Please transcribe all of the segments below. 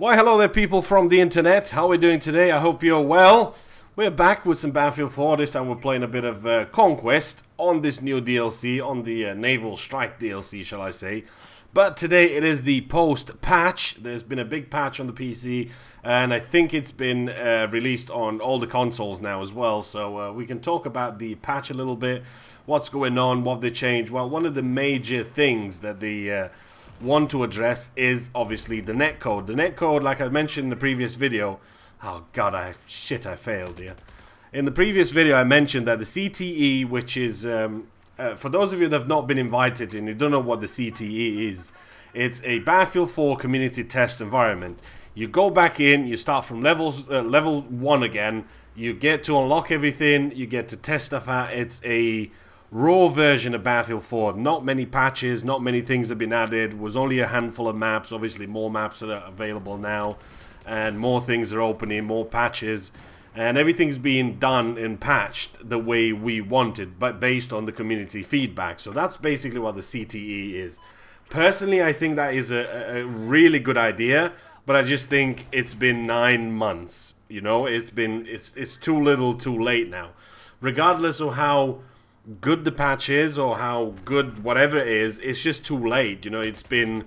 Why, hello there, people from the internet. How are we doing today? I hope you're well. We're back with some Battlefield 4. This time we're playing a bit of uh, Conquest on this new DLC, on the uh, Naval Strike DLC, shall I say. But today it is the post patch. There's been a big patch on the PC, and I think it's been uh, released on all the consoles now as well. So uh, we can talk about the patch a little bit, what's going on, what they changed. Well, one of the major things that the uh, one to address is obviously the netcode. The netcode, like I mentioned in the previous video, oh god, I shit, I failed here. In the previous video, I mentioned that the CTE, which is, um, uh, for those of you that have not been invited and you don't know what the CTE is, it's a Battlefield 4 community test environment. You go back in, you start from levels uh, level 1 again, you get to unlock everything, you get to test stuff out. It's a raw version of Battlefield 4. Not many patches, not many things have been added. Was only a handful of maps. Obviously, more maps are available now, and more things are opening, more patches, and everything's being done and patched the way we wanted, but based on the community feedback. So that's basically what the CTE is. Personally, I think that is a, a really good idea, but I just think it's been nine months. You know, it's been it's it's too little, too late now. Regardless of how good the patch is or how good whatever it is, it's just too late. You know, it's been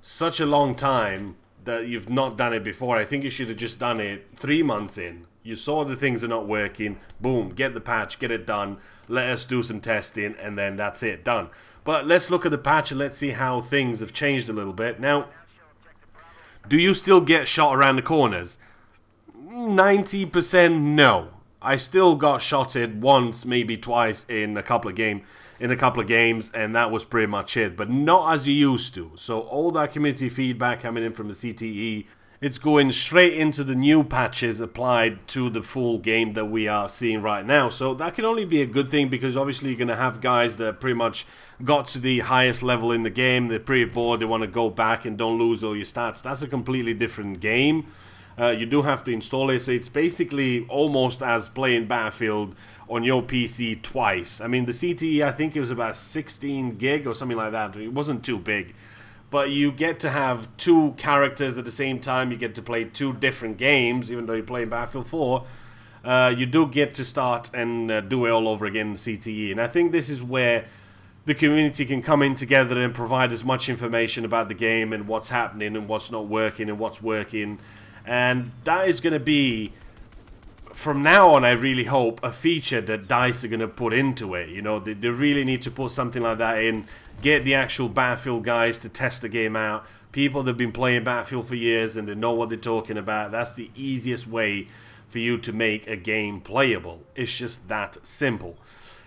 such a long time that you've not done it before. I think you should have just done it three months in. You saw the things are not working. Boom, get the patch, get it done. Let us do some testing, and then that's it, done. But let's look at the patch and let's see how things have changed a little bit. Now, do you still get shot around the corners? 90% no. I still got shotted once, maybe twice in a couple of game, in a couple of games, and that was pretty much it. But not as you used to. So all that community feedback coming in from the CTE, it's going straight into the new patches applied to the full game that we are seeing right now. So that can only be a good thing because obviously you're going to have guys that pretty much got to the highest level in the game. They're pretty bored. They want to go back and don't lose all your stats. That's a completely different game. Uh, you do have to install it, so it's basically almost as playing Battlefield on your PC twice. I mean, the CTE, I think it was about 16 gig or something like that. It wasn't too big. But you get to have two characters at the same time. You get to play two different games, even though you're playing Battlefield 4. Uh, you do get to start and uh, do it all over again in CTE. And I think this is where the community can come in together and provide as much information about the game and what's happening and what's not working and what's working and that is going to be, from now on, I really hope, a feature that DICE are going to put into it. You know, they, they really need to put something like that in, get the actual Battlefield guys to test the game out. People that have been playing Battlefield for years and they know what they're talking about. That's the easiest way for you to make a game playable. It's just that simple.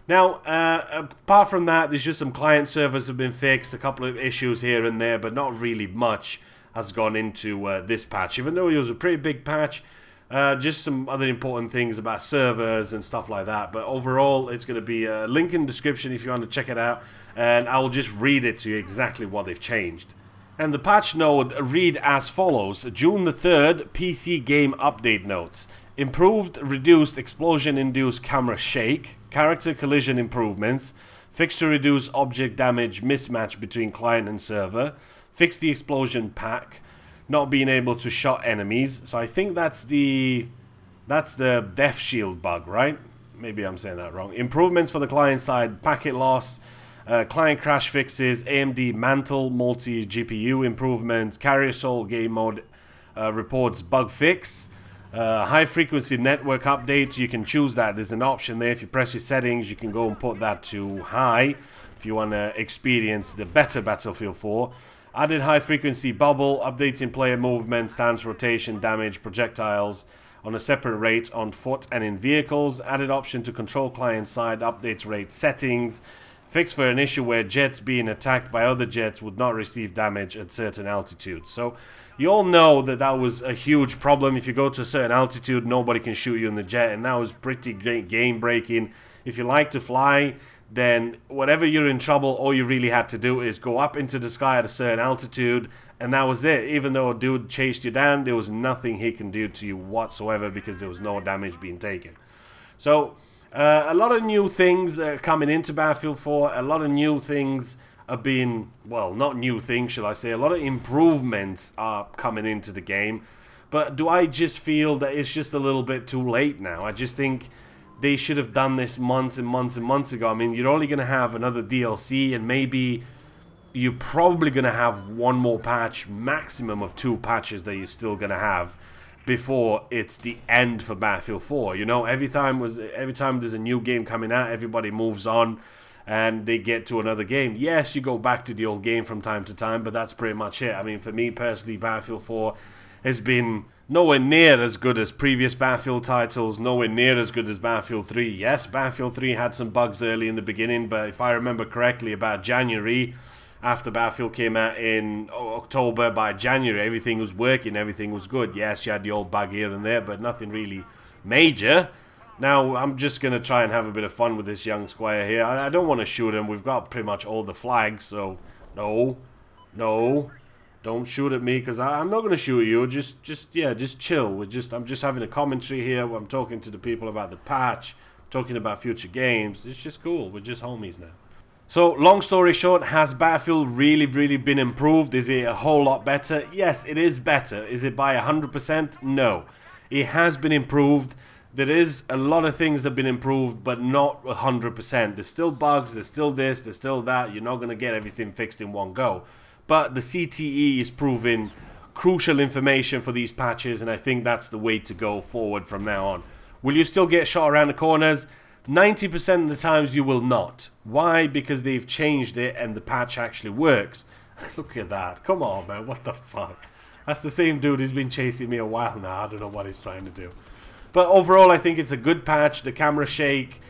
Now, uh, apart from that, there's just some client servers have been fixed, a couple of issues here and there, but not really much has gone into uh, this patch. Even though it was a pretty big patch, uh, just some other important things about servers and stuff like that. But overall, it's going to be a link in the description if you want to check it out. And I will just read it to you exactly what they've changed. And the patch note read as follows. June the 3rd, PC game update notes. Improved reduced explosion-induced camera shake. Character collision improvements. Fix to reduce object damage mismatch between client and server. Fix the explosion pack. Not being able to shot enemies. So I think that's the... That's the death shield bug, right? Maybe I'm saying that wrong. Improvements for the client side. Packet loss. Uh, client crash fixes. AMD mantle. Multi-GPU improvements. Carrier soul game mode uh, reports bug fix. Uh, high frequency network updates, you can choose that. There's an option there. If you press your settings, you can go and put that to high if you want to experience the better Battlefield 4. Added high frequency bubble, updating player movement, stance, rotation, damage, projectiles on a separate rate on foot and in vehicles. Added option to control client side, update rate settings. Fixed for an issue where jets being attacked by other jets would not receive damage at certain altitudes. So you all know that that was a huge problem. If you go to a certain altitude, nobody can shoot you in the jet, and that was pretty great game breaking. If you like to fly, then whatever you're in trouble, all you really had to do is go up into the sky at a certain altitude, and that was it. Even though a dude chased you down, there was nothing he can do to you whatsoever because there was no damage being taken. So uh, a lot of new things are coming into Battlefield 4. A lot of new things are being, well, not new things, shall I say. A lot of improvements are coming into the game. But do I just feel that it's just a little bit too late now? I just think they should have done this months and months and months ago. I mean, you're only going to have another DLC and maybe you're probably going to have one more patch, maximum of two patches that you're still going to have before it's the end for Battlefield 4. You know, every time was every time there's a new game coming out, everybody moves on and they get to another game. Yes, you go back to the old game from time to time, but that's pretty much it. I mean, for me personally, Battlefield 4 has been nowhere near as good as previous Battlefield titles, nowhere near as good as Battlefield 3. Yes, Battlefield 3 had some bugs early in the beginning, but if I remember correctly, about January after Battlefield came out in oh, October, by January, everything was working, everything was good. Yes, you had the old bug here and there, but nothing really major. Now, I'm just going to try and have a bit of fun with this young squire here. I, I don't want to shoot him. We've got pretty much all the flags, so no, no, don't shoot at me because I'm not going to shoot you. Just, just, yeah, just chill. We're just, I'm just having a commentary here. I'm talking to the people about the patch, talking about future games. It's just cool. We're just homies now. So long story short, has Battlefield really, really been improved? Is it a whole lot better? Yes, it is better. Is it by 100%? No. It has been improved. There is a lot of things that have been improved, but not 100%. There's still bugs, there's still this, there's still that. You're not going to get everything fixed in one go. But the CTE is proving crucial information for these patches, and I think that's the way to go forward from now on. Will you still get shot around the corners? 90% of the times you will not. Why? Because they've changed it and the patch actually works. Look at that. Come on, man. What the fuck? That's the same dude who's been chasing me a while now. I don't know what he's trying to do. But overall, I think it's a good patch. The camera shake,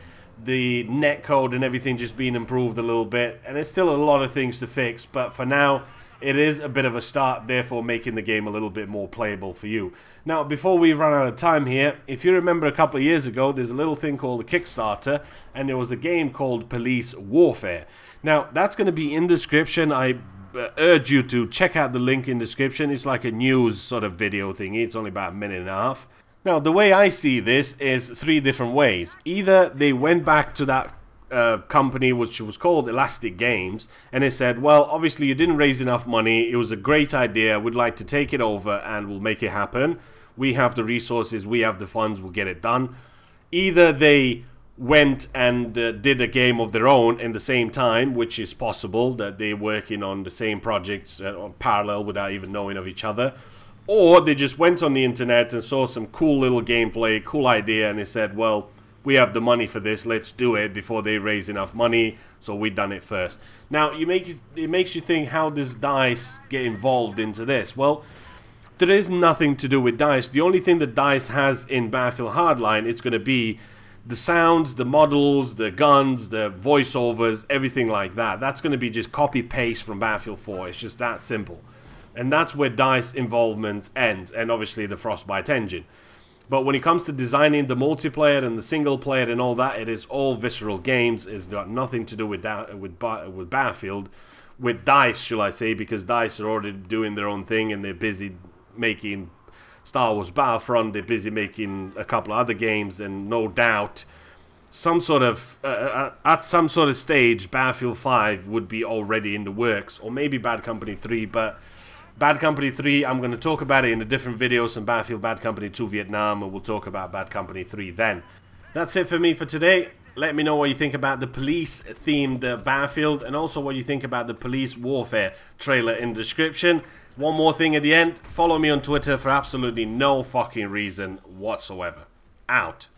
the netcode and everything just being improved a little bit. And there's still a lot of things to fix. But for now, it is a bit of a start, therefore making the game a little bit more playable for you. Now, before we run out of time here, if you remember a couple of years ago, there's a little thing called a Kickstarter, and there was a game called Police Warfare. Now, that's going to be in description. I uh, urge you to check out the link in description. It's like a news sort of video thingy. It's only about a minute and a half. Now, the way I see this is three different ways. Either they went back to that uh, company, which was called Elastic Games, and they said, Well, obviously, you didn't raise enough money. It was a great idea. We'd like to take it over and we'll make it happen. We have the resources, we have the funds, we'll get it done. Either they went and uh, did a game of their own in the same time, which is possible that they're working on the same projects uh, on parallel without even knowing of each other. Or they just went on the internet and saw some cool little gameplay, cool idea, and they said, Well, we have the money for this, let's do it before they raise enough money, so we done it first. Now, you make it, it makes you think, how does DICE get involved into this? Well, there is nothing to do with DICE. The only thing that DICE has in Battlefield Hardline, it's going to be the sounds, the models, the guns, the voiceovers, everything like that. That's going to be just copy paste from Battlefield 4. It's just that simple. And that's where DICE involvement ends, and obviously the Frostbite engine. But when it comes to designing the multiplayer and the single player and all that, it is all visceral games. It's got nothing to do with with with Battlefield, with Dice, shall I say? Because Dice are already doing their own thing and they're busy making Star Wars Battlefront. They're busy making a couple of other games, and no doubt, some sort of uh, uh, uh at some sort of stage, Battlefield Five would be already in the works, or maybe Bad Company Three, but Bad Company 3, I'm going to talk about it in a different video, some Battlefield Bad Company 2 Vietnam, and we'll talk about Bad Company 3 then. That's it for me for today. Let me know what you think about the police-themed uh, Battlefield, and also what you think about the police warfare trailer in the description. One more thing at the end, follow me on Twitter for absolutely no fucking reason whatsoever. Out.